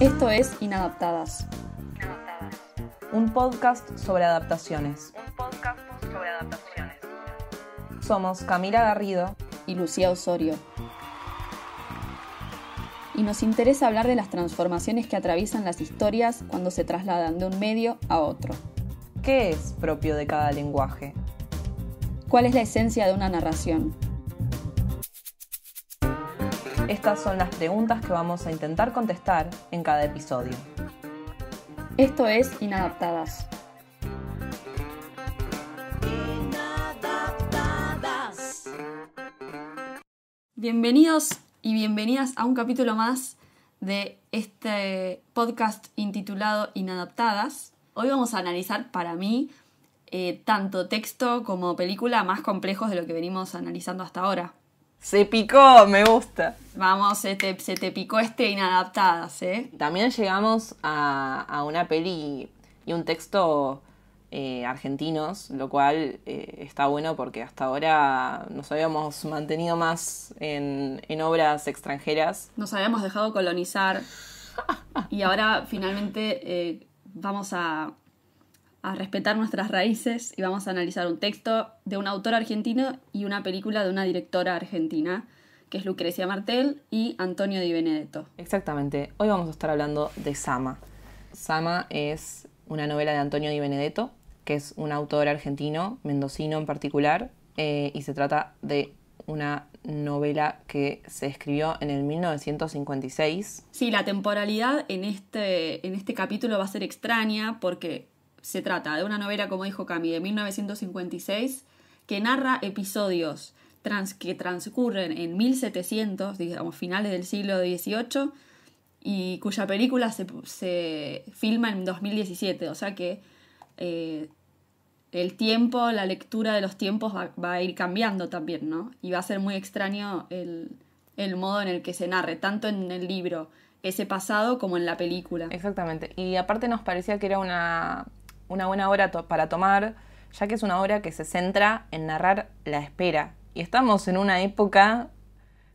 Esto es Inadaptadas. Un podcast sobre adaptaciones. Un podcast sobre adaptaciones. Somos Camila Garrido y Lucía Osorio. Y nos interesa hablar de las transformaciones que atraviesan las historias cuando se trasladan de un medio a otro. ¿Qué es propio de cada lenguaje? ¿Cuál es la esencia de una narración? Estas son las preguntas que vamos a intentar contestar en cada episodio. Esto es Inadaptadas. Bienvenidos y bienvenidas a un capítulo más de este podcast intitulado Inadaptadas. Hoy vamos a analizar para mí eh, tanto texto como película más complejos de lo que venimos analizando hasta ahora. Se picó, me gusta. Vamos, se te, picó este inadaptadas, ¿eh? También llegamos a, una peli y un texto eh, argentinos, lo cual eh, está bueno porque hasta ahora nos habíamos mantenido más en, obras extranjeras. Nos habíamos dejado colonizar y ahora finalmente eh, vamos a a respetar nuestras raíces y vamos a analizar un texto de un autor argentino y una película de una directora argentina, que es Lucrecia Martel y Antonio Di Benedetto. Exactamente, hoy vamos a estar hablando de Sama. Sama es una novela de Antonio Di Benedetto, que es un autor argentino, mendocino en particular, eh, y se trata de una novela que se escribió en el 1956. Sí, la temporalidad en este, en este capítulo va a ser extraña porque se trata de una novela, como dijo Cami, de 1956, que narra episodios que transcurren en 1700, digamos, finales del siglo XVIII, y cuya película se, filma en 2017. O sea que eh, el tiempo, la lectura de los tiempos va, a ir cambiando también, ¿no? Y va a ser muy extraño el modo en el que se narre, tanto en el libro ese pasado como en la película. Exactamente. Y aparte nos parecía que era una una buena hora para tomar, ya que es una obra que se centra en narrar la espera. Y estamos en una época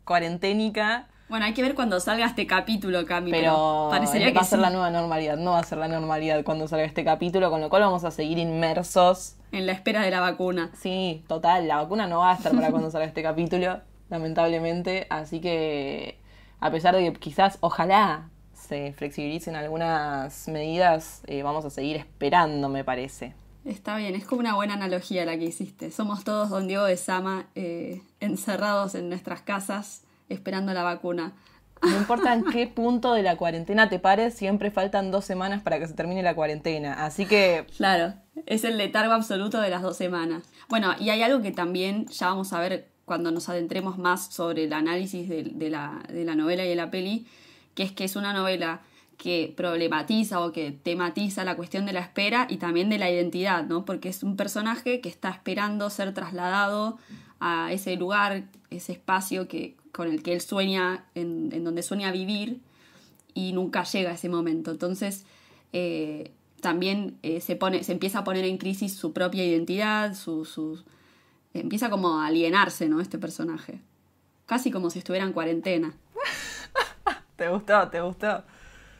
cuarenténica. Bueno, hay que ver cuando salga este capítulo, Cami. Pero, parecería que va a ser la nueva normalidad, no va a ser la normalidad cuando salga este capítulo, con lo cual vamos a seguir inmersos. En la espera de la vacuna. Sí, total, la vacuna no va a estar para cuando salga este capítulo, lamentablemente. Así que, a pesar de que quizás, ojalá se flexibilicen algunas medidas, eh, vamos a seguir esperando, me parece. Está bien, es como una buena analogía la que hiciste. Somos todos don Diego de Sama, eh, encerrados en nuestras casas, esperando la vacuna. No importa en qué punto de la cuarentena te pares, siempre faltan dos semanas para que se termine la cuarentena. Así que. Claro, es el letargo absoluto de las dos semanas. Bueno, y hay algo que también ya vamos a ver cuando nos adentremos más sobre el análisis la, de la novela y de la peli, que es que es una novela que problematiza o que tematiza la cuestión de la espera y también de la identidad, ¿no? Porque es un personaje que está esperando ser trasladado a ese lugar, ese espacio que, con el que él sueña, en, donde sueña vivir y nunca llega a ese momento. Entonces, eh, también eh, se, pone, se empieza a poner en crisis su propia identidad, su, empieza como a alienarse, ¿no? Este personaje. Casi como si estuviera en cuarentena. ¿Te gustó? ¿Te gustó?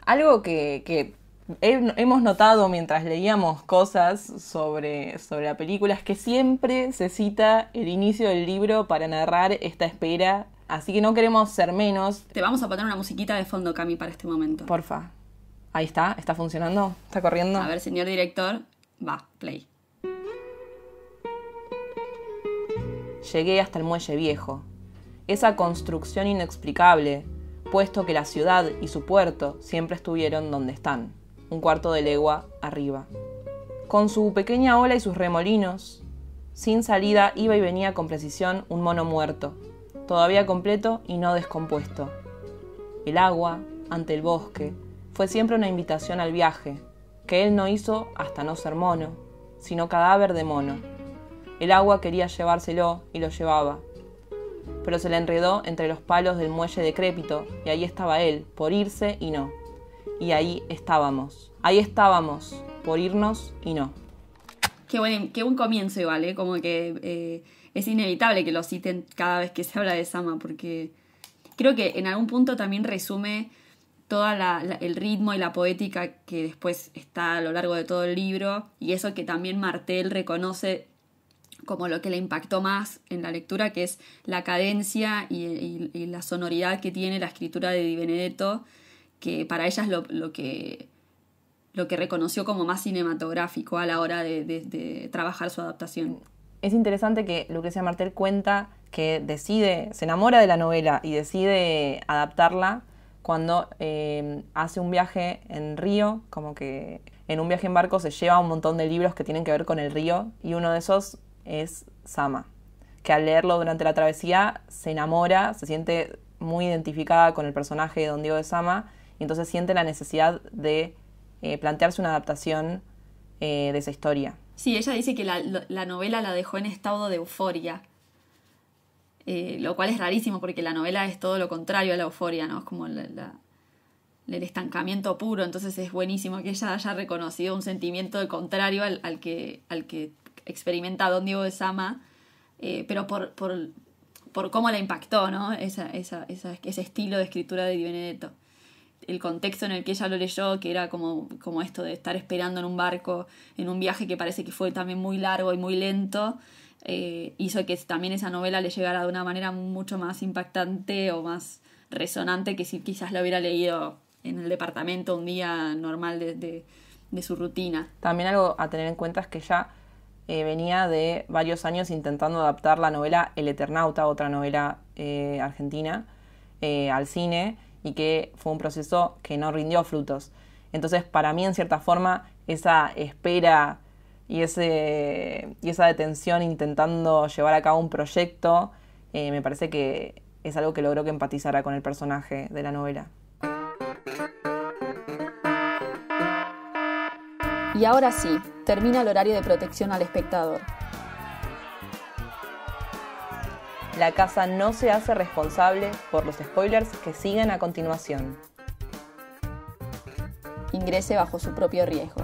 Algo que, hemos notado mientras leíamos cosas sobre, sobre la película es que siempre se cita el inicio del libro para narrar esta espera. Así que no queremos ser menos. Te vamos a poner una musiquita de fondo, Cami, para este momento. Porfa. Ahí está, está funcionando, está corriendo. A ver, señor director, va, play. Llegué hasta el muelle viejo. Esa construcción inexplicable, puesto que la ciudad y su puerto siempre estuvieron donde están, un cuarto de legua arriba. Con su pequeña ola y sus remolinos, sin salida iba y venía con precisión un mono muerto, todavía completo y no descompuesto. El agua, ante el bosque, fue siempre una invitación al viaje, que él no hizo hasta no ser mono, sino cadáver de mono. El agua quería llevárselo y lo llevaba, pero se le enredó entre los palos del muelle decrépito, y ahí estaba él, por irse y no. Y ahí estábamos, ahí estábamos, por irnos y no. Qué buen, qué buen comienzo igual, ¿eh? como que eh, es inevitable que lo citen cada vez que se habla de Sama, porque creo que en algún punto también resume todo el ritmo y la poética que después está a lo largo de todo el libro, y eso que también Martel reconoce como lo que le impactó más en la lectura, que es la cadencia y, la sonoridad que tiene la escritura de Di Benedetto, que para ella es lo, que, lo que reconoció como más cinematográfico a la hora de, trabajar su adaptación. Es interesante que Lucrecia Martel cuenta que decide, se enamora de la novela y decide adaptarla cuando eh, hace un viaje en Río, como que en un viaje en barco se lleva un montón de libros que tienen que ver con el río y uno de esos es Sama, que al leerlo durante la travesía se enamora, se siente muy identificada con el personaje de Don Diego de Sama y entonces siente la necesidad de eh, plantearse una adaptación eh, de esa historia. Sí, ella dice que la, novela la dejó en estado de euforia, eh, lo cual es rarísimo porque la novela es todo lo contrario a la euforia, ¿no? Es como el estancamiento puro, entonces es buenísimo que ella haya reconocido un sentimiento contrario al, que, al que experimenta Don Diego de Sama, eh, pero por, cómo la impactó, ¿no? Esa, ese estilo de escritura de Di Benedetto. El contexto en el que ella lo leyó, que era como, como esto de estar esperando en un barco, en un viaje que parece que fue también muy largo y muy lento, eh, hizo que también esa novela le llegara de una manera mucho más impactante o más resonante que si quizás la hubiera leído en el departamento un día normal de, su rutina. También algo a tener en cuenta es que ya eh, venía de varios años intentando adaptar la novela El Eternauta, otra novela eh, argentina, eh, al cine y que fue un proceso que no rindió frutos. Entonces, para mí, en cierta forma, esa espera y, ese, y esa detención intentando llevar a cabo un proyecto, me parece que es algo que logró que empatizara con el personaje de la novela. Y ahora sí, termina el horario de protección al espectador. La casa no se hace responsable por los spoilers que siguen a continuación. Ingrese bajo su propio riesgo.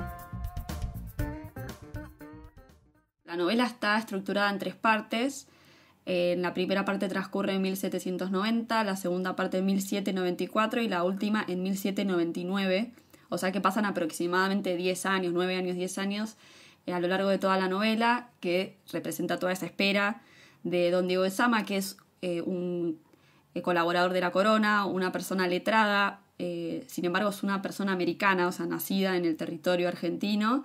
La novela está estructurada en tres partes. Eh, la primera parte transcurre en 1790, la segunda parte en 1794 y la última en 1799. O sea que pasan aproximadamente 10 años, 9 años, 10 años eh, a lo largo de toda la novela, que representa toda esa espera de Don Diego de Sama, que es eh, un eh, colaborador de la corona, una persona letrada, sin embargo es una persona americana, o sea, nacida en el territorio argentino.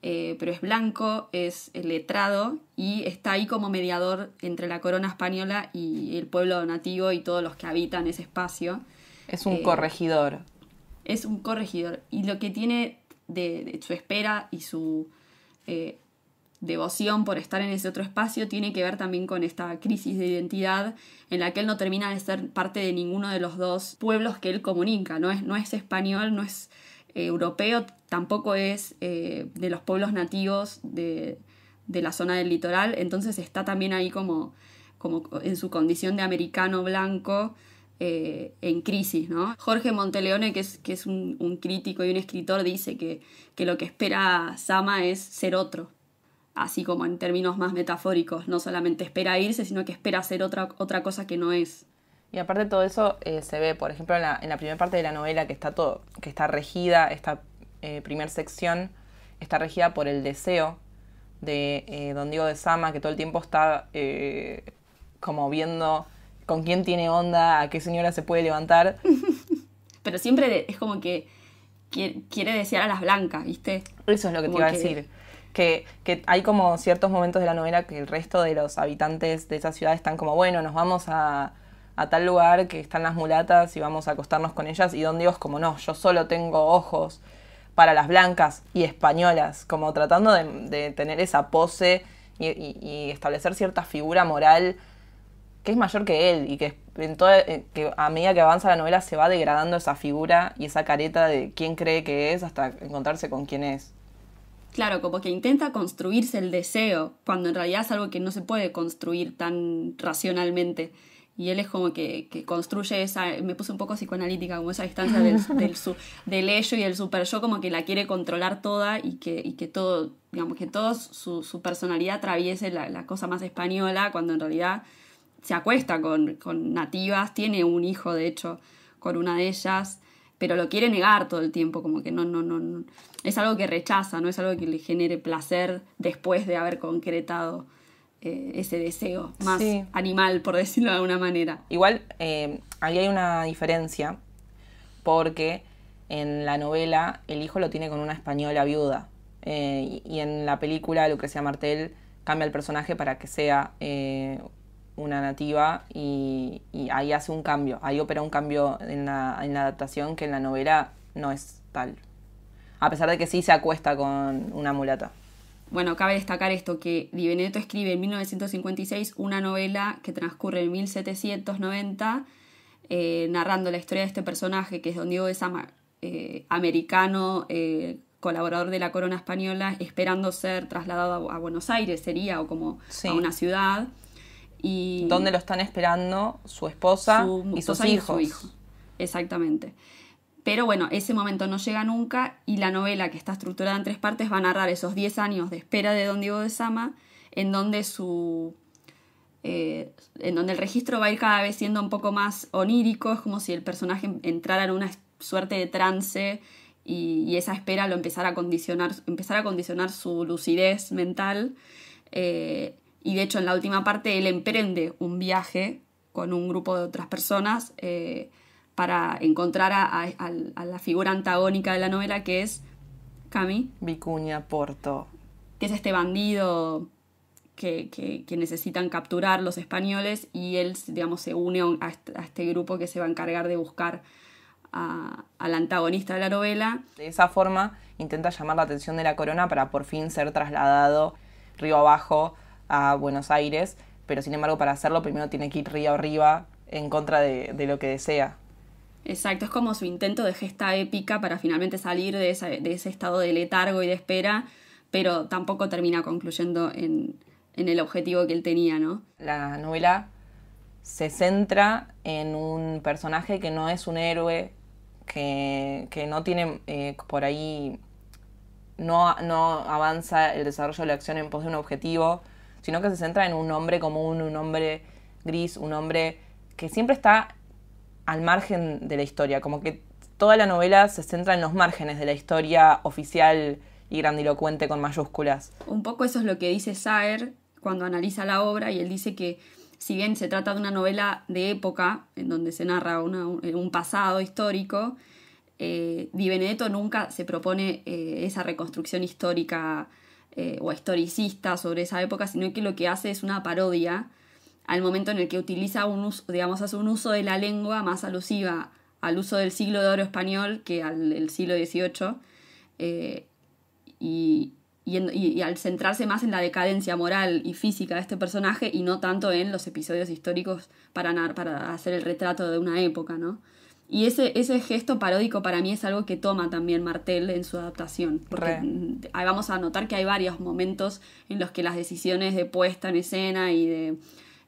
pero es blanco, es letrado y está ahí como mediador entre la corona española y el pueblo nativo y todos los que habitan ese espacio. Es un corregidor es un corregidor. Y lo que tiene de, su espera y su eh, devoción por estar en ese otro espacio tiene que ver también con esta crisis de identidad en la que él no termina de ser parte de ninguno de los dos pueblos que él comunica. No es, no es español, no es eh, europeo, tampoco es eh, de los pueblos nativos de, la zona del litoral. Entonces está también ahí como, como en su condición de americano blanco eh, en crisis. ¿no? Jorge Monteleone, que es, que es un, crítico y un escritor, dice que, lo que espera Sama es ser otro, así como en términos más metafóricos, no solamente espera irse, sino que espera ser otra, otra cosa que no es. Y aparte de todo eso eh, se ve, por ejemplo, en la, primera parte de la novela que está todo, que está regida, esta eh, primera sección está regida por el deseo de Don Diego de Sama, que todo el tiempo está como viendo con quién tiene onda, a qué señora se puede levantar. Pero siempre es como que quiere desear a las blancas, ¿viste? Eso es lo que te iba a decir. Que, hay como ciertos momentos de la novela que el resto de los habitantes de esa ciudad están como, bueno, nos vamos a, tal lugar que están las mulatas y vamos a acostarnos con ellas. Y Don Diego como, no, yo solo tengo ojos para las blancas y españolas, como tratando de, tener esa pose y establecer cierta figura moral es mayor que él y que, eh, que a medida que avanza la novela se va degradando esa figura y esa careta de quién cree que es hasta encontrarse con quién es. Claro, como que intenta construirse el deseo, cuando en realidad es algo que no se puede construir tan racionalmente. Y él es como que, construye esa, me puse un poco psicoanalítica, como esa distancia del, del ello y del super yo, como que la quiere controlar toda y que, que todo, digamos, que toda su, personalidad atraviese la, cosa más española, cuando en realidad se acuesta con, nativas, tiene un hijo, de hecho, con una de ellas, pero lo quiere negar todo el tiempo, como que no, no, no, es algo que rechaza, no es algo que le genere placer después de haber concretado eh, ese deseo más animal, por decirlo de alguna manera. Igual, eh, ahí hay una diferencia, porque en la novela el hijo lo tiene con una española viuda, eh, y en la película Lucrecia Martel cambia el personaje para que sea una nativa y, ahí hace un cambio, ahí opera un cambio en la, adaptación que en la novela no es tal. A pesar de que sí se acuesta con una mulata. Bueno, cabe destacar esto, que Di Benedetto escribe en 1956 una novela que transcurre en 1790, eh, narrando la historia de este personaje, que es Don Diego de eh, americano, eh, colaborador de la corona española, esperando ser trasladado a, Buenos Aires, sería, o como a una ciudad. ¿Dónde lo están esperando su esposa, y, sus hijos? Exactamente. Pero bueno, ese momento no llega nunca y la novela, que está estructurada en tres partes, va a narrar esos 10 años de espera de Don Diego de Sama, en donde su. Eh, en donde el registro va a ir cada vez siendo un poco más onírico, es como si el personaje entrara en una suerte de trance y, esa espera lo empezara a condicionar, empezara a condicionar su lucidez mental. Eh, y de hecho en la última parte él emprende un viaje con un grupo de otras personas eh, para encontrar a, la figura antagónica de la novela que es Cami. Vicuña Porto. Que es este bandido que, necesitan capturar los españoles y él, digamos, se une a este, este grupo que se va a encargar de buscar al antagonista de la novela. De esa forma intenta llamar la atención de la corona para por fin ser trasladado río abajo a Buenos Aires, pero sin embargo para hacerlo primero tiene que ir río arriba en contra de, lo que desea. Exacto, es como su intento de gesta épica para finalmente salir de, ese estado de letargo y de espera, pero tampoco termina concluyendo en, el objetivo que él tenía, ¿no? La novela se centra en un personaje que no es un héroe, que, no tiene eh, por ahí, no avanza el desarrollo de la acción en pos de un objetivo, sino que se centra en un hombre común, un hombre gris, un hombre que siempre está al margen de la historia, como que toda la novela se centra en los márgenes de la historia oficial y grandilocuente con mayúsculas. Un poco eso es lo que dice Saer cuando analiza la obra y él dice que si bien se trata de una novela de época, en donde se narra eh, un pasado histórico, eh, Di Benedetto nunca se propone eh, esa reconstrucción histórica eh, o historicista sobre esa época, sino que lo que hace es una parodia al momento en el que utiliza un hace un uso de la lengua más alusiva al uso del siglo de oro español que al siglo XVIII, eh, y, al centrarse más en la decadencia moral y física de este personaje y no tanto en los episodios históricos para, para hacer el retrato de una época, ¿no? Y ese, ese gesto paródico para mí es algo que toma también Martel en su adaptación. Porque mm, vamos a notar que hay varios momentos en los que las decisiones de puesta en escena y de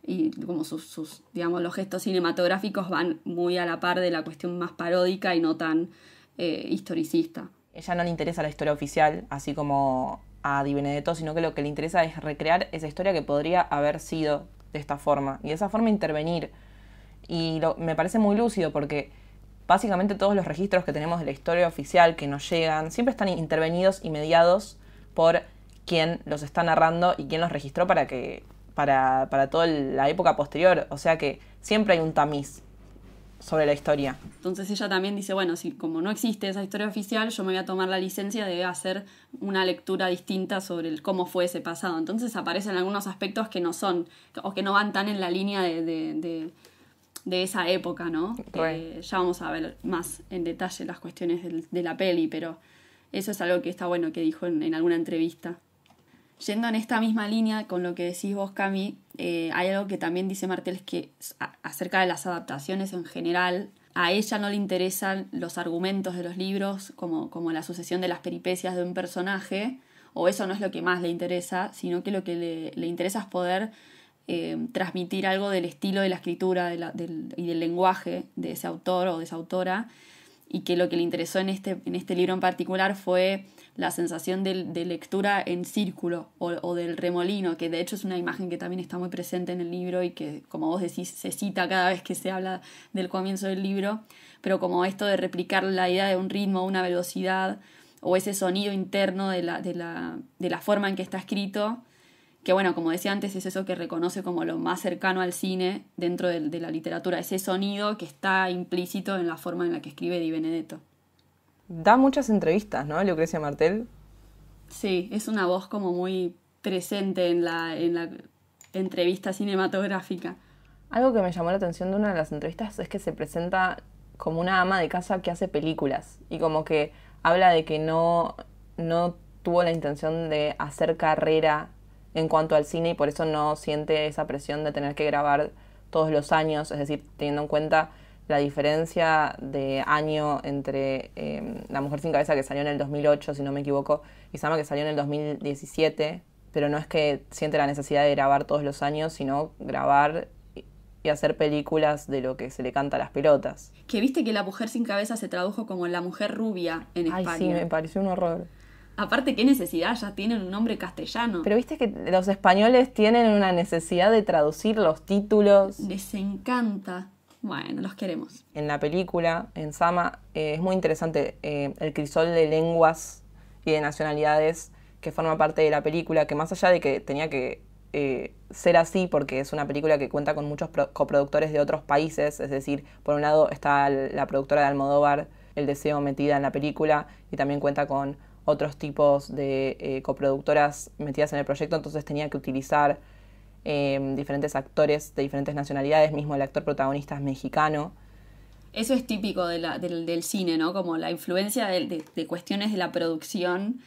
y como sus, digamos los gestos cinematográficos van muy a la par de la cuestión más paródica y no tan eh, historicista. Ella no le interesa la historia oficial, así como a Di Benedetto, sino que lo que le interesa es recrear esa historia que podría haber sido de esta forma y de esa forma intervenir. Y me parece muy lúcido porque Básicamente todos los registros que tenemos de la historia oficial que nos llegan siempre están intervenidos y mediados por quien los está narrando y quien los registró para que para, toda la época posterior. O sea que siempre hay un tamiz sobre la historia. Entonces ella también dice, bueno, si como no existe esa historia oficial, yo me voy a tomar la licencia de hacer una lectura distinta sobre cómo fue ese pasado. Entonces aparecen algunos aspectos que no son, o que no van tan en la línea de de esa época, ¿no? ya vamos a ver más en detalle las cuestiones de la peli, pero eso es algo que está bueno que dijo en, alguna entrevista. Yendo en esta misma línea con lo que decís vos, Cami, eh, hay algo que también dice Martel que acerca de las adaptaciones en general, a ella no le interesan los argumentos de los libros como, como la sucesión de las peripecias de un personaje, o eso no es lo que más le interesa, sino que lo que le interesa es poder eh, transmitir algo del estilo de la escritura y del lenguaje de ese autor o de esa autora, y que lo que le interesó en este, este libro en particular fue la sensación de, lectura en círculo o, del remolino, que de hecho es una imagen que también está muy presente en el libro y que, como vos decís, se cita cada vez que se habla del comienzo del libro, pero como esto de replicar la idea de un ritmo, una velocidad o ese sonido interno de la forma en que está escrito, que bueno, como decía antes, es eso que reconoce como lo más cercano al cine dentro de, la literatura, ese sonido que está implícito en la forma en la que escribe Di Benedetto. Da muchas entrevistas, ¿no? Lucrecia Martel. Sí, es una voz como muy presente en la, en la entrevista cinematográfica. Algo que me llamó la atención de una de las entrevistas es que se presenta como una ama de casa que hace películas y como que habla de que no, no tuvo la intención de hacer carrera en cuanto al cine y por eso no siente esa presión de tener que grabar todos los años, es decir, teniendo en cuenta la diferencia de año entre em, La Mujer sin Cabeza que salió en el 2008, si no me equivoco, y Sama que salió en el 2017, pero no es que siente la necesidad de grabar todos los años, sino grabar y hacer películas de lo que se le canta a las pelotas. Que viste que La Mujer sin Cabeza se tradujo como La Mujer Rubia en Ay, Sí, me pareció un horror. Aparte, ¿qué necesidad? Ya tienen un nombre castellano. Pero viste que los españoles tienen una necesidad de traducir los títulos. Les encanta. Bueno, los queremos. En la película, en Sama, eh, es muy interesante eh, el crisol de lenguas y de nacionalidades que forma parte de la película, que más allá de que tenía que eh, ser así, porque es una película que cuenta con muchos coproductores de otros países, es decir, por un lado está la productora de Almodóvar, El Deseo metida en la película, y también cuenta con otros tipos de eh, coproductoras metidas en el proyecto, entonces tenía que utilizar em, diferentes actores de diferentes nacionalidades, mismo el actor protagonista es mexicano. Eso es típico del, cine, ¿no? Como la influencia de, cuestiones de la producción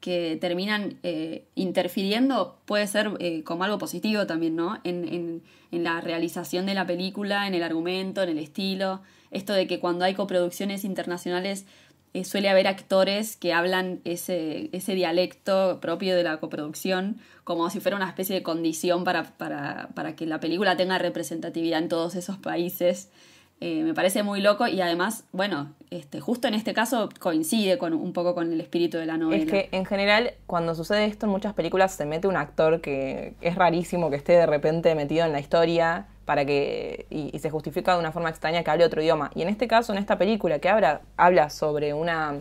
que terminan eh, interfiriendo, puede ser eh, como algo positivo también, ¿no? en, la realización de la película, en el argumento, en el estilo. Esto de que cuando hay coproducciones internacionales eh, suele haber actores que hablan ese, ese, dialecto propio de la coproducción como si fuera una especie de condición para, para, que la película tenga representatividad en todos esos países. Eh, me parece muy loco y además, bueno, este, justo en este caso coincide con, un poco con el espíritu de la novela. Es que en general, cuando sucede esto en muchas películas, se mete un actor que es rarísimo que esté de repente metido en la historia para que y, se justifica de una forma extraña que hable otro idioma. Y en este caso, en esta película que habla, habla sobre una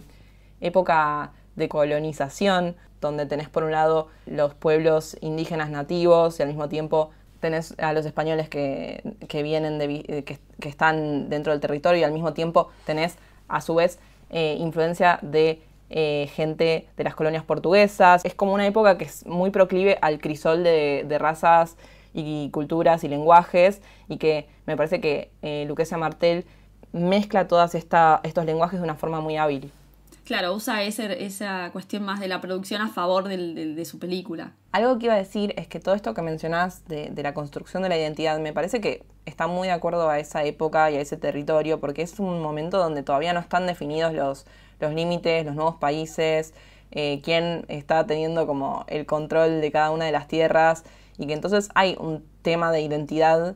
época de colonización, donde tenés por un lado los pueblos indígenas nativos y al mismo tiempo tenés a los españoles que, que vienen eh, que, están dentro del territorio y al mismo tiempo tenés a su vez eh, influencia de eh, gente de las colonias portuguesas. Es como una época que es muy proclive al crisol de razas y culturas y lenguajes, y que me parece que eh, Martel mezcla todos estos lenguajes de una forma muy hábil. Claro, usa ese, esa cuestión más de la producción a favor de, su película. Algo que iba a decir es que todo esto que mencionás de, la construcción de la identidad me parece que está muy de acuerdo a esa época y a ese territorio, porque es un momento donde todavía no están definidos los, límites, los nuevos países, eh, quién está teniendo como el control de cada una de las tierras y que entonces hay un tema de identidad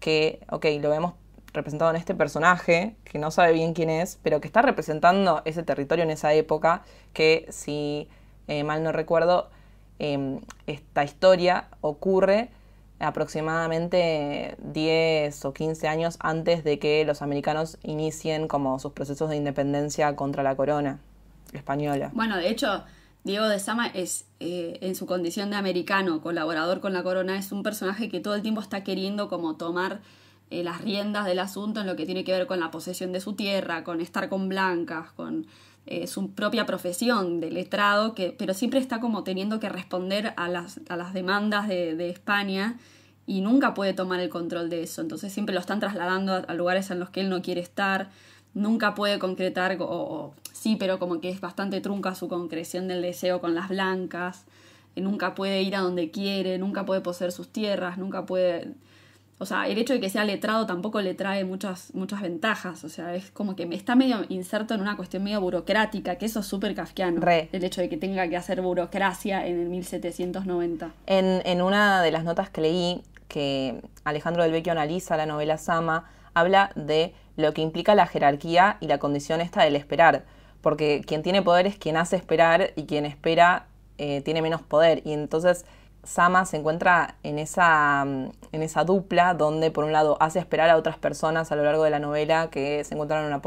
que, ok, lo vemos representado en este personaje, que no sabe bien quién es, pero que está representando ese territorio en esa época, que si eh, mal no recuerdo, em, esta historia ocurre aproximadamente 10 o 15 años antes de que los americanos inicien como sus procesos de independencia contra la corona española. Bueno, de hecho, Diego de Sama es, eh, en su condición de americano, colaborador con la corona, es un personaje que todo el tiempo está queriendo como tomar eh, las riendas del asunto en lo que tiene que ver con la posesión de su tierra, con estar con blancas, con eh, su propia profesión de letrado, que, pero siempre está como teniendo que responder a las, a las demandas de, España y nunca puede tomar el control de eso. Entonces siempre lo están trasladando a lugares en los que él no quiere estar nunca puede concretar, o, sí, pero como que es bastante trunca su concreción del deseo con las blancas, eh, nunca puede ir a donde quiere, nunca puede poseer sus tierras, nunca puede... O sea, el hecho de que sea letrado tampoco le trae muchas, muchas ventajas. O sea, es como que está medio inserto en una cuestión medio burocrática, que eso es súper kafkiano. Re. El hecho de que tenga que hacer burocracia en el 1790. En, en una de las notas que leí, que Alejandro del Vecchio analiza la novela Sama, habla de lo que implica la jerarquía y la condición esta del esperar, porque quien tiene poder es quien hace esperar y quien espera eh, tiene menos poder. Y entonces Sama se encuentra en esa, mm, en esa dupla donde por un lado hace esperar a otras personas a lo largo de la novela que se encuentran en una,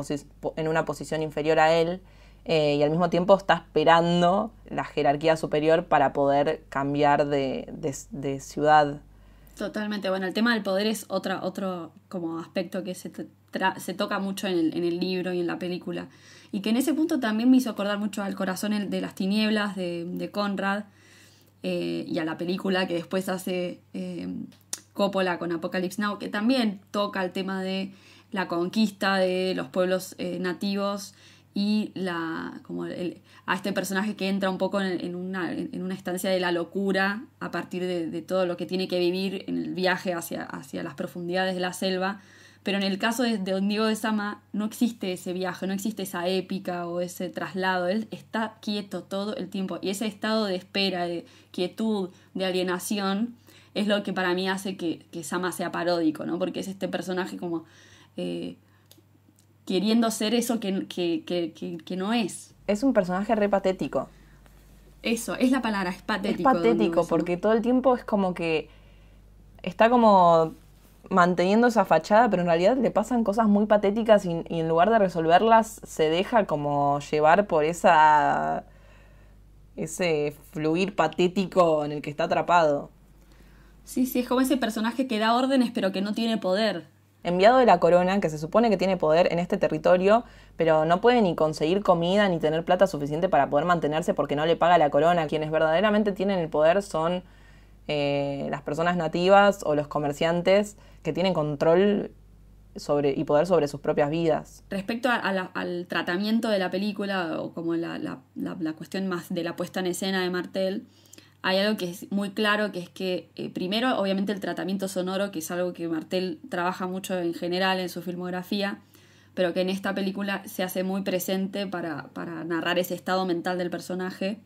en una posición inferior a él eh, y al mismo tiempo está esperando la jerarquía superior para poder cambiar de ciudad. Totalmente, bueno, el tema del poder es otra, otro como aspecto que se, se toca mucho en el, en el, libro y en la película. Y que en ese punto también me hizo acordar mucho al corazón de las tinieblas de, Conrad eh, y a la película que después hace eh, Coppola con Apocalypse Now, que también toca el tema de la conquista de los pueblos eh, nativos y la, como a este personaje que entra un poco en, una, estancia de la locura a partir de, todo lo que tiene que vivir en el viaje hacia, hacia las profundidades de la selva. Pero en el caso de, Don Diego de Sama no existe ese viaje, no existe esa épica o ese traslado. Él está quieto todo el tiempo y ese estado de espera, de quietud, de alienación, es lo que para mí hace que, Sama sea paródico, ¿no? Porque es este personaje como... Eh, queriendo ser eso que, no es. Es un personaje re patético. Eso, es la palabra, es patético. Es patético porque todo el tiempo es como que está como manteniendo esa fachada, pero en realidad le pasan cosas muy patéticas y, y en lugar de resolverlas se deja como llevar por esa ese fluir patético en el que está atrapado. Sí, sí, es como ese personaje que da órdenes pero que no tiene poder enviado de la corona que se supone que tiene poder en este territorio, pero no puede ni conseguir comida ni tener plata suficiente para poder mantenerse porque no le paga la corona. Quienes verdaderamente tienen el poder son eh, las personas nativas o los comerciantes que tienen control sobre, y poder sobre sus propias vidas. Respecto al tratamiento de la película, o como la, cuestión más de la puesta en escena de Martel, hay algo que es muy claro, que es que eh, primero, obviamente, el tratamiento sonoro, que es algo que Martel trabaja mucho en general en su filmografía, pero que en esta película se hace muy presente para, narrar ese estado mental del personaje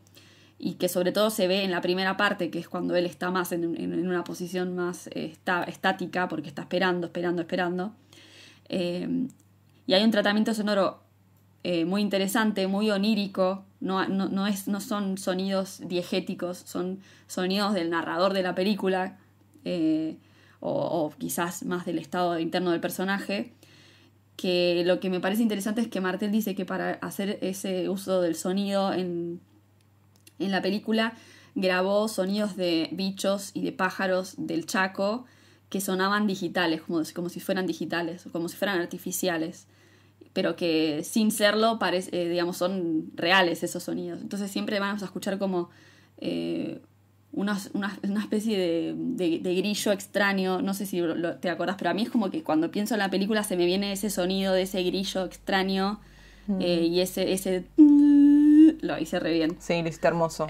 y que sobre todo se ve en la primera parte, que es cuando él está más en, una posición más eh, estática, porque está esperando, esperando, esperando. Eh, y hay un tratamiento sonoro muy interesante, muy onírico, no, no, son sonidos diegéticos, son sonidos del narrador de la película eh, o, quizás más del estado interno del personaje. Que lo que me parece interesante es que Martel dice que para hacer ese uso del sonido en, la película grabó sonidos de bichos y de pájaros del Chaco que sonaban digitales, como, como si fueran digitales, o como si fueran artificiales pero que sin serlo, parece, eh, digamos, son reales esos sonidos. Entonces siempre vamos a escuchar como eh, una, especie de, grillo extraño, no sé si te acordás, pero a mí es como que cuando pienso en la película se me viene ese sonido de ese grillo extraño mm. eh, y ese, Lo hice re bien. Sí, lo hermoso.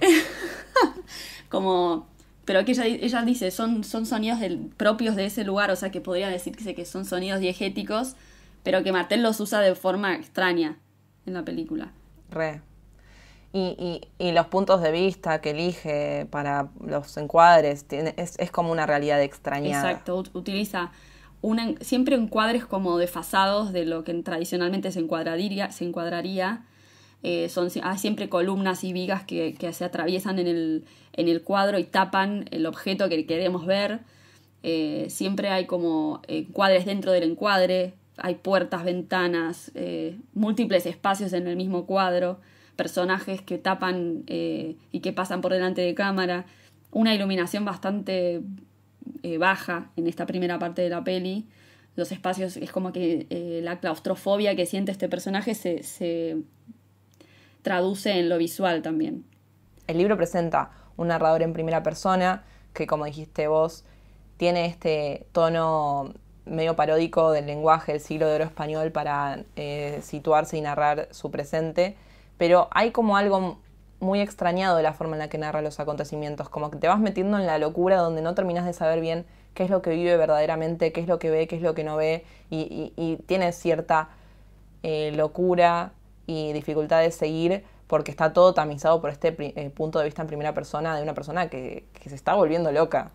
como... Pero que ella, dice, son, son sonidos propios de ese lugar, o sea que podría decirse que son sonidos diegéticos, pero que Martel los usa de forma extraña en la película. Re. Y, y, y los puntos de vista que elige para los encuadres es, como una realidad extraña. Exacto, utiliza siempre encuadres como desfasados de lo que tradicionalmente se encuadraría. Se encuadraría. Eh, son, hay siempre columnas y vigas que, se atraviesan en el, cuadro y tapan el objeto que queremos ver. Eh, siempre hay como encuadres dentro del encuadre, hay puertas, ventanas, eh, múltiples espacios en el mismo cuadro, personajes que tapan eh, y que pasan por delante de cámara, una iluminación bastante eh, baja en esta primera parte de la peli, los espacios, es como que la claustrofobia que siente este personaje se, se traduce en lo visual también. El libro presenta un narrador en primera persona que, como dijiste vos, tiene este tono medio paródico del lenguaje del siglo de oro español para eh, situarse y narrar su presente, pero hay como algo muy extrañado de la forma en la que narra los acontecimientos, como que te vas metiendo en la locura donde no terminas de saber bien qué es lo que vive verdaderamente, qué es lo que ve, qué es lo que no ve, y, tiene cierta eh, locura y dificultad de seguir porque está todo tamizado por este eh, punto de vista en primera persona de una persona que se está volviendo loca.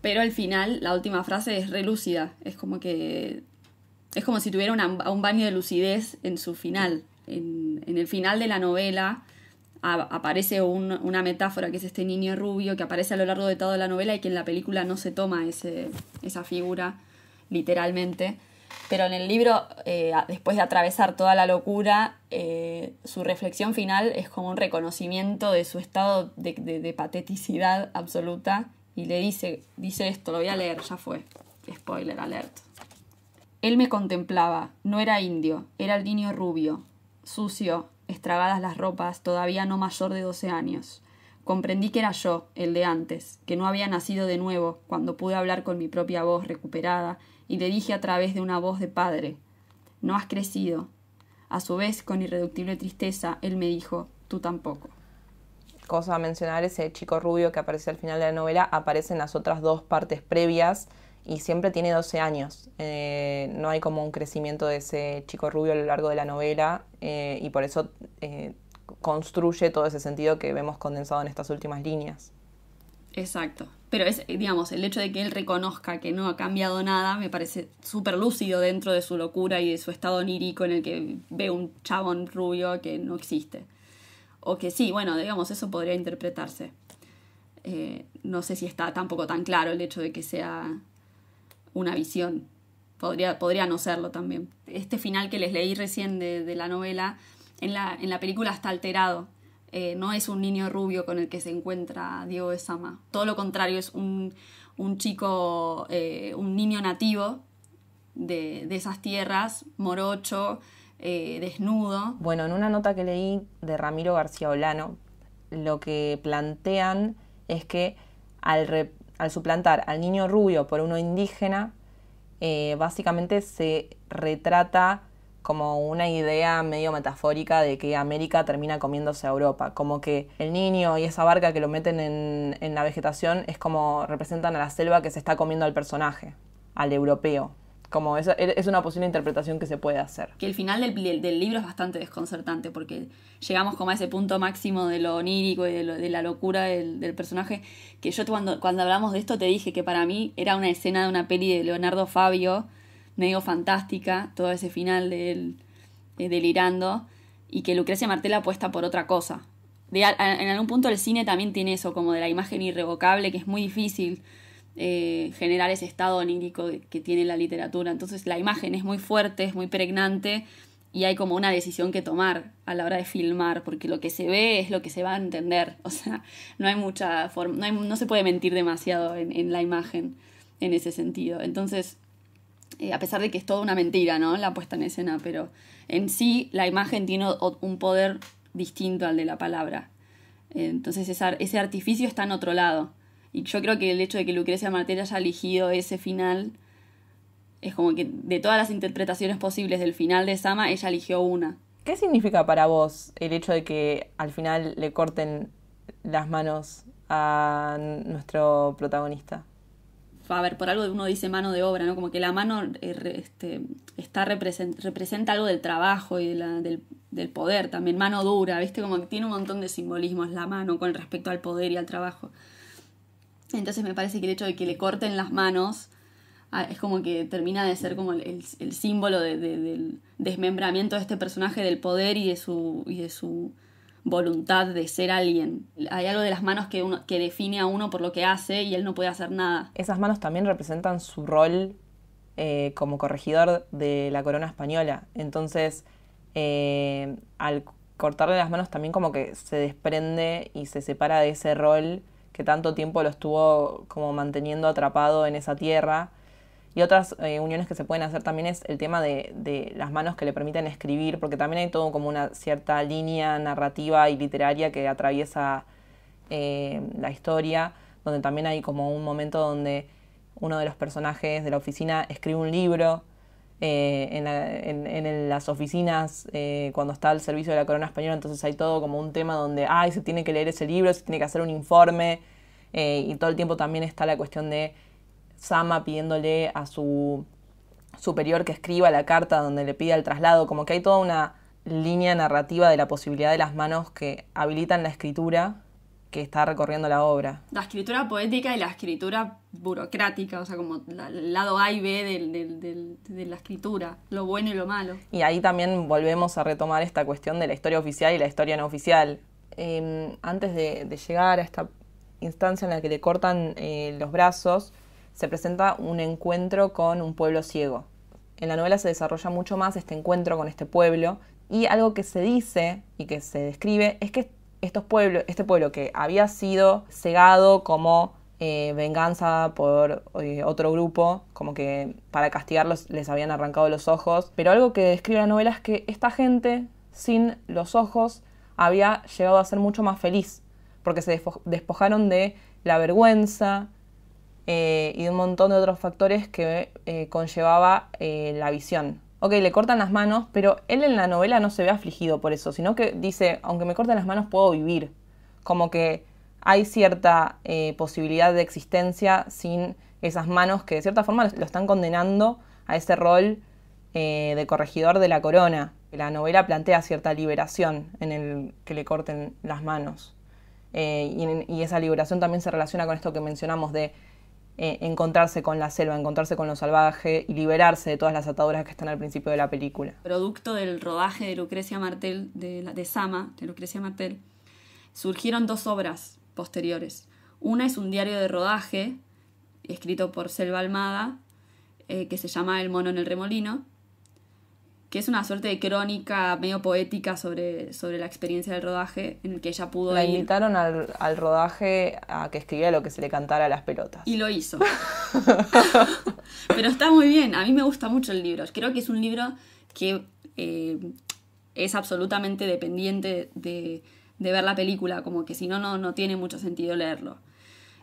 Pero al final, la última frase es relúcida. Es como que. Es como si tuviera un baño de lucidez en su final. En, el final de la novela aparece una metáfora que es este niño rubio que aparece a lo largo de toda la novela y que en la película no se toma ese, esa figura literalmente. Pero en el libro, eh, después de atravesar toda la locura, eh, su reflexión final es como un reconocimiento de su estado de pateticidad absoluta y le dice, dice esto, lo voy a leer, ya fue, spoiler alert. Él me contemplaba, no era indio, era el niño rubio, sucio, estragadas las ropas, todavía no mayor de doce años. Comprendí que era yo, el de antes, que no había nacido de nuevo, cuando pude hablar con mi propia voz recuperada, y le dije a través de una voz de padre No has crecido. A su vez, con irreductible tristeza, él me dijo Tú tampoco cosa a mencionar, ese chico rubio que aparece al final de la novela aparece en las otras dos partes previas y siempre tiene 12 años. Eh, no hay como un crecimiento de ese chico rubio a lo largo de la novela eh, y por eso eh, construye todo ese sentido que vemos condensado en estas últimas líneas. Exacto. Pero es, digamos, el hecho de que él reconozca que no ha cambiado nada me parece súper lúcido dentro de su locura y de su estado onírico en el que ve un chabón rubio que no existe o que sí, bueno, digamos, eso podría interpretarse. Eh, no sé si está tampoco tan claro el hecho de que sea una visión. Podría, podría no serlo también. Este final que les leí recién de, de la novela, en la, en la, película está alterado. Eh, no es un niño rubio con el que se encuentra Diego de Sama. Todo lo contrario, es un, un chico, eh, un niño nativo de, de esas tierras, morocho, eh, desnudo. Bueno, en una nota que leí de Ramiro García Olano, lo que plantean es que al, suplantar al niño rubio por uno indígena, eh, básicamente se retrata como una idea medio metafórica de que América termina comiéndose a Europa, como que el niño y esa barca que lo meten en la vegetación es como representan a la selva que se está comiendo al personaje, al europeo. Como es, e-, es una posible interpretación que se puede hacer. Que el final del, libro es bastante desconcertante porque llegamos como a ese punto máximo de lo onírico y de, la locura del, personaje. Que yo cuando, cuando hablamos de esto te dije que para mí era una escena de una peli de Leonardo Fabio, medio fantástica, todo ese final de eh, delirando, y que Lucrecia Martel apuesta por otra cosa. en algún punto el cine también tiene eso, como de la imagen irrevocable, que es muy difícil eh, generar ese estado onírico que tiene la literatura. Entonces la imagen es muy fuerte, es muy pregnante y hay como una decisión que tomar a la hora de filmar, porque lo que se ve es lo que se va a entender. O sea, no hay mucha forma, no, se puede mentir demasiado en, la imagen en ese sentido. Entonces, eh, a pesar de que es toda una mentira, ¿no? La puesta en escena, pero en sí la imagen tiene un poder distinto al de la palabra. Entonces ese artificio está en otro lado. Y yo creo que el hecho de que Lucrecia Martel haya elegido ese final es como que de todas las interpretaciones posibles del final de Sama, ella eligió una. ¿Qué significa para vos el hecho de que al final le corten las manos a nuestro protagonista? A ver, por algo uno dice mano de obra, ¿no? Como que la mano eh, este, está representa algo del trabajo y de la, del, del poder también, mano dura, ¿viste? Como que tiene un montón de simbolismos la mano con respecto al poder y al trabajo. Entonces me parece que el hecho de que le corten las manos ah, es como que termina de ser como el, símbolo del desmembramiento de este personaje del poder y de su, de su voluntad de ser alguien. Hay algo de las manos que, define a uno por lo que hace y él no puede hacer nada. Esas manos también representan su rol eh, como corregidor de la corona española. Entonces, eh, al cortarle las manos también como que se desprende y se separa de ese rol que tanto tiempo lo estuvo como manteniendo atrapado en esa tierra. Y otras eh, uniones que se pueden hacer también es el tema de, las manos que le permiten escribir, porque también hay todo como una cierta línea narrativa y literaria que atraviesa eh, la historia, donde también hay como un momento donde uno de los personajes de la oficina escribe un libro eh, en, las oficinas cuando está al servicio de la corona española, entonces hay todo como un tema donde, ay, se tiene que leer ese libro, se tiene que hacer un informe, eh, y todo el tiempo también está la cuestión de Sama pidiéndole a su superior que escriba la carta donde le pida el traslado, como que hay toda una línea narrativa de la posibilidad de las manos que habilitan la escritura que está recorriendo la obra. La escritura poética y la escritura burocrática, o sea, como el lado A y B de la escritura, lo bueno y lo malo. Y ahí también volvemos a retomar esta cuestión de la historia oficial y la historia no oficial. Em, antes de llegar a esta instancia en la que le cortan eh, los brazos, se presenta un encuentro con un pueblo ciego. En la novela se desarrolla mucho más este encuentro con este pueblo y algo que se dice y que se describe es que estos pueblos, este pueblo que había sido cegado como eh, venganza por eh, otro grupo, como que para castigarlos les habían arrancado los ojos, pero algo que describe la novela es que esta gente sin los ojos había llegado a ser mucho más feliz porque se despojaron de la vergüenza eh, y de un montón de otros factores que eh, conllevaba eh, la visión. Ok, le cortan las manos, pero él en la novela no se ve afligido por eso, sino que dice, aunque me corten las manos puedo vivir. Como que hay cierta posibilidad de existencia sin esas manos que de cierta forma lo están condenando a ese rol de corregidor de la corona. La novela plantea cierta liberación en el que le corten las manos. Eh, y, esa liberación también se relaciona con esto que mencionamos de eh, encontrarse con la selva, encontrarse con lo salvaje y liberarse de todas las ataduras que están al principio de la película. Producto del rodaje de Lucrecia Martel, de, de Sama, de Lucrecia Martel, surgieron dos obras posteriores. Una es un diario de rodaje escrito por Selva Almada, eh, que se llama El mono en el remolino, que es una suerte de crónica medio poética sobre, sobre la experiencia del rodaje en el que ella pudo la invitaron al, al, rodaje a que escribiera lo que se le cantara a las pelotas. Y lo hizo. Pero está muy bien, a mí me gusta mucho el libro. Creo que es un libro que eh, es absolutamente dependiente de, de, ver la película, como que si no, no, no tiene mucho sentido leerlo.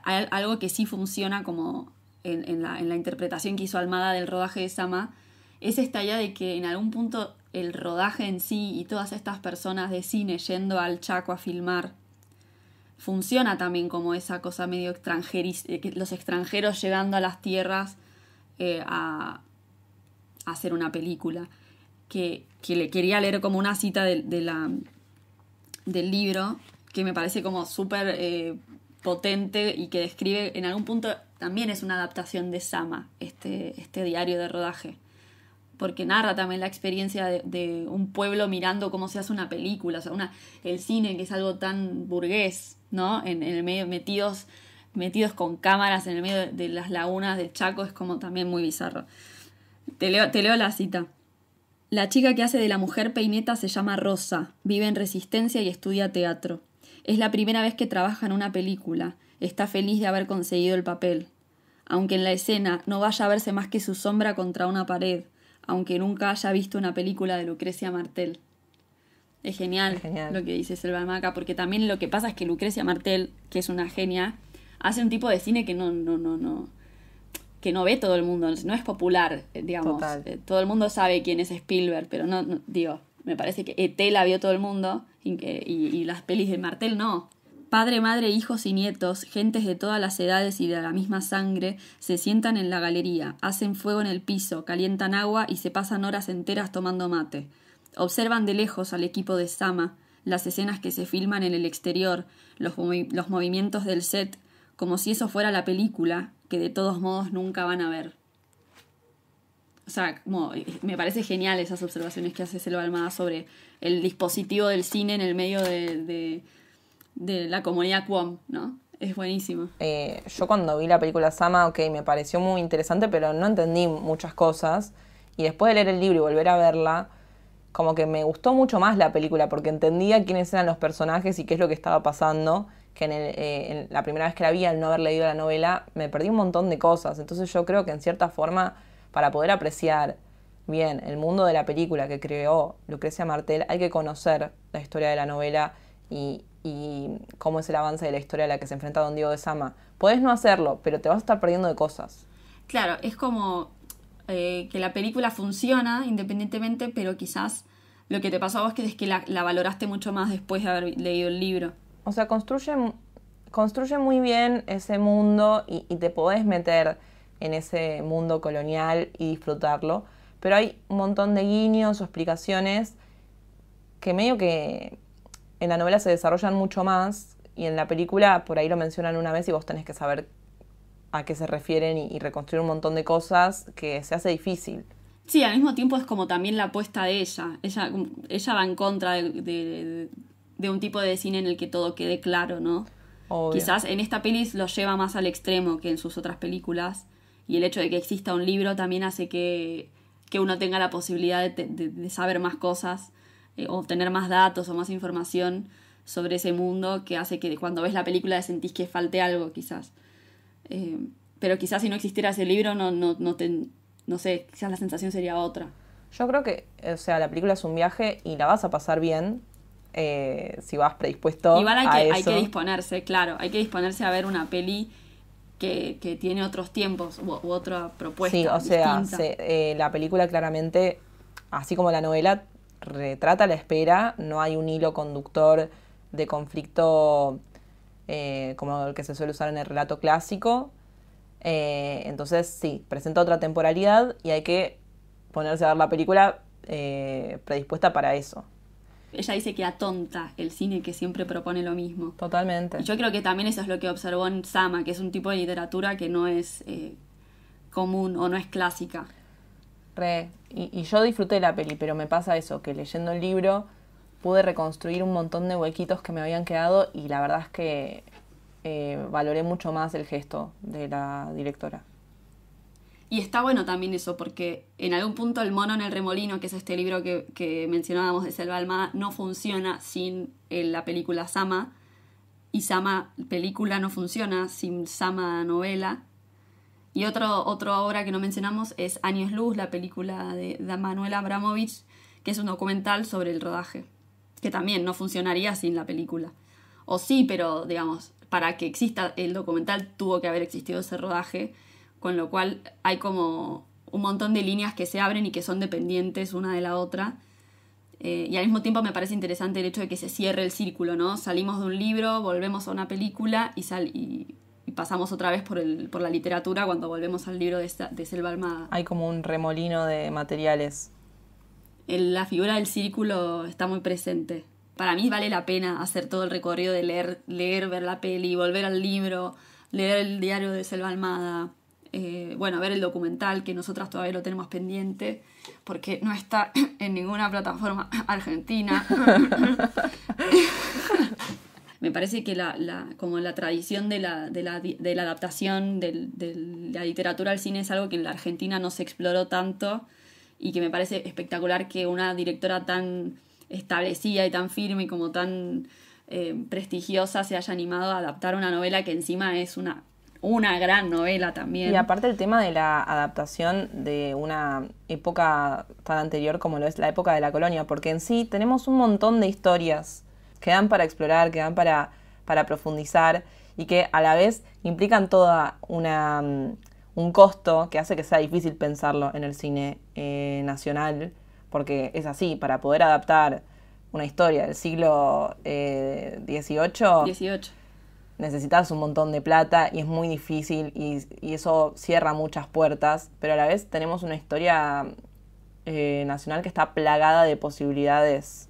Hay algo que sí funciona como en, en, la, en la interpretación que hizo Almada del rodaje de Sama es esta idea de que en algún punto el rodaje en sí y todas estas personas de cine yendo al Chaco a filmar funciona también como esa cosa medio extranjerista, eh, los extranjeros llegando a las tierras eh, a, hacer una película. Que, le quería leer como una cita de, la, del libro que me parece como súper eh, potente y que describe en algún punto también es una adaptación de Sama, este, este diario de rodaje porque narra también la experiencia de, un pueblo mirando cómo se hace una película, o sea, el cine que es algo tan burgués, ¿no? En, el medio, metidos, metidos con cámaras en el medio de, las lagunas de Chaco, es como también muy bizarro. Te leo, te leo la cita. La chica que hace de la mujer peineta se llama Rosa, vive en Resistencia y estudia teatro. Es la primera vez que trabaja en una película, está feliz de haber conseguido el papel. Aunque en la escena no vaya a verse más que su sombra contra una pared, aunque nunca haya visto una película de Lucrecia Martel. Es genial, lo que dice Selva Maca, porque también lo que pasa es que Lucrecia Martel, que es una genia, hace un tipo de cine que no, no, no, no, que no ve todo el mundo, no es popular, eh, digamos. Eh, todo el mundo sabe quién es Spielberg, pero no, digo, me parece que ET la vio todo el mundo y las pelis de Martel no. Padre, madre, hijos y nietos, gentes de todas las edades y de la misma sangre, se sientan en la galería, hacen fuego en el piso, calientan agua y se pasan horas enteras tomando mate. Observan de lejos al equipo de Sama, las escenas que se filman en el exterior, los, movimientos del set, como si eso fuera la película, que de todos modos nunca van a ver. O sea, eh, me parece genial esas observaciones que hace Selva Almada sobre el dispositivo del cine en el medio de de la comunidad Quom, ¿no? Es buenísimo. Eh, yo cuando vi la película Sama, ok, me pareció muy interesante, pero no entendí muchas cosas. Y después de leer el libro y volver a verla, como que me gustó mucho más la película, porque entendía quiénes eran los personajes y qué es lo que estaba pasando, que en eh, la primera vez que la vi, al no haber leído la novela, me perdí un montón de cosas. Entonces yo creo que en cierta forma, para poder apreciar bien el mundo de la película que creó Lucrecia Martel, hay que conocer la historia de la novela y y cómo es el avance de la historia a la que se enfrenta Don Diego de Sama. Podés no hacerlo, pero te vas a estar perdiendo de cosas. Claro, es como eh, que la película funciona independientemente, pero quizás lo que te pasó a vos es que la, valoraste mucho más después de haber leído el libro. O sea, construye, construye muy bien ese mundo y, y te podés meter en ese mundo colonial y disfrutarlo, pero hay un montón de guiños o explicaciones que medio que en la novela se desarrollan mucho más y en la película por ahí lo mencionan una vez y vos tenés que saber a qué se refieren y, reconstruir un montón de cosas que se hace difícil. Sí, al mismo tiempo es como también la apuesta de ella. Ella, mm, va en contra de, un tipo de cine en el que todo quede claro, ¿no? Quizás en esta pelis lo lleva más al extremo que en sus otras películas. Y el hecho de que exista un libro también hace que, uno tenga la posibilidad de, saber más cosas eh, obtener más datos o más información sobre ese mundo que hace que cuando ves la película sentís que falte algo quizás. Eh, pero quizás si no existiera ese libro no, no, no, no sé, quizás la sensación sería otra. Yo creo que, o sea, la película es un viaje y la vas a pasar bien, eh, si vas predispuesto. Igual hay, a que, hay que disponerse, claro, hay que disponerse a ver una peli que, tiene otros tiempos u, otra propuesta. Sí, o sea, la película claramente, así como la novela, retrata la espera, no hay un hilo conductor de conflicto eh, como el que se suele usar en el relato clásico. Eh, entonces, sí, presenta otra temporalidad y hay que ponerse a ver la película eh, predispuesta para eso. Ella dice que atonta el cine que siempre propone lo mismo. Totalmente. yo creo que también eso es lo que observó en Sama, que es un tipo de literatura que no es común o no es clásica. Y, yo disfruté la peli, pero me pasa eso, que leyendo el libro pude reconstruir un montón de huequitos que me habían quedado y la verdad es que eh, valoré mucho más el gesto de la directora. Y está bueno también eso, porque en algún punto El mono en el remolino, que es este libro que, mencionábamos de Selva Almada, no funciona sin eh, la película Sama. Y Sama, película, no funciona sin Sama, novela. Y otro, otra obra que no mencionamos es Años Luz, la película de, de Manuel Abramovich, que es un documental sobre el rodaje, que también no funcionaría sin la película. O sí, pero digamos, para que exista el documental tuvo que haber existido ese rodaje, con lo cual hay como un montón de líneas que se abren y que son dependientes una de la otra. Eh, y al mismo tiempo me parece interesante el hecho de que se cierre el círculo, ¿no? Salimos de un libro, volvemos a una película y, sal y pasamos otra vez por, el, por la literatura cuando volvemos al libro de, de Selva Almada. Hay como un remolino de materiales. la figura del círculo está muy presente. Para mí vale la pena hacer todo el recorrido de leer, leer ver la peli, volver al libro, leer el diario de Selva Almada, eh, bueno, ver el documental que nosotras todavía lo tenemos pendiente, porque no está en ninguna plataforma argentina. me parece que la, la como la tradición de la, de la, la adaptación de, la literatura al cine es algo que en la Argentina no se exploró tanto y que me parece espectacular que una directora tan establecida y tan firme y como tan eh, prestigiosa se haya animado a adaptar una novela que encima es una, una gran novela también. Y aparte el tema de la adaptación de una época tan anterior como lo es la época de la colonia, porque en sí tenemos un montón de historias quedan para explorar, quedan para, para profundizar y que a la vez implican toda una mm, un costo que hace que sea difícil pensarlo en el cine eh, nacional, porque es así, para poder adaptar una historia del siglo XVIII, eh, necesitas un montón de plata y es muy difícil y, eso cierra muchas puertas, pero a la vez tenemos una historia eh, nacional que está plagada de posibilidades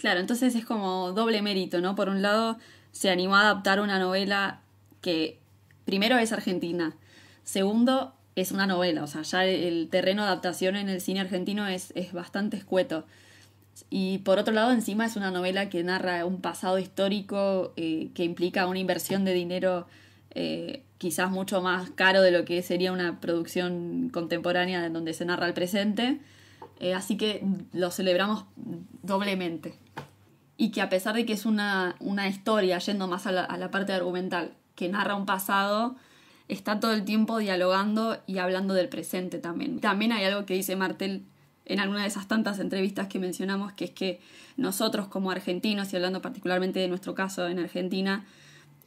Claro, entonces es como doble mérito, ¿no? Por un lado, se animó a adaptar una novela que, primero, es argentina. Segundo, es una novela, o sea, ya el terreno de adaptación en el cine argentino es, bastante escueto. Y por otro lado, encima es una novela que narra un pasado histórico eh, que implica una inversión de dinero eh, quizás mucho más caro de lo que sería una producción contemporánea en donde se narra el presente. Eh, así que lo celebramos doblemente y que a pesar de que es una, historia, yendo más a la, parte argumental, que narra un pasado, está todo el tiempo dialogando y hablando del presente también. También hay algo que dice Martel en alguna de esas tantas entrevistas que mencionamos, que es que nosotros como argentinos, y hablando particularmente de nuestro caso en Argentina,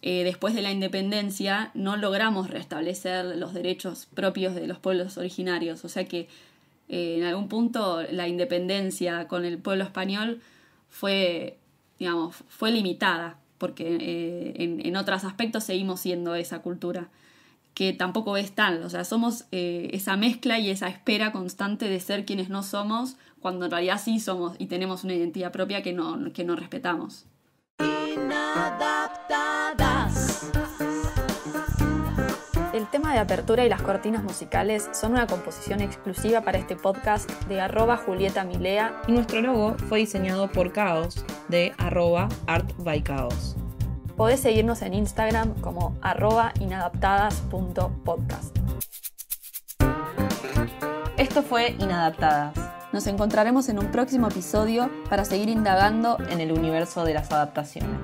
eh, después de la independencia no logramos restablecer los derechos propios de los pueblos originarios. O sea que eh, en algún punto la independencia con el pueblo español fue digamos, fue limitada, porque eh, en, otros aspectos seguimos siendo esa cultura, que tampoco es tal, o sea, somos eh, esa mezcla y esa espera constante de ser quienes no somos, cuando en realidad sí somos y tenemos una identidad propia que no, que no respetamos el tema de apertura y las cortinas musicales son una composición exclusiva para este podcast de arroba Julieta Milea y nuestro logo fue diseñado por Caos de arroba Art by Podés seguirnos en Instagram como arroba inadaptadas.podcast. Esto fue Inadaptadas. Nos encontraremos en un próximo episodio para seguir indagando en el universo de las adaptaciones.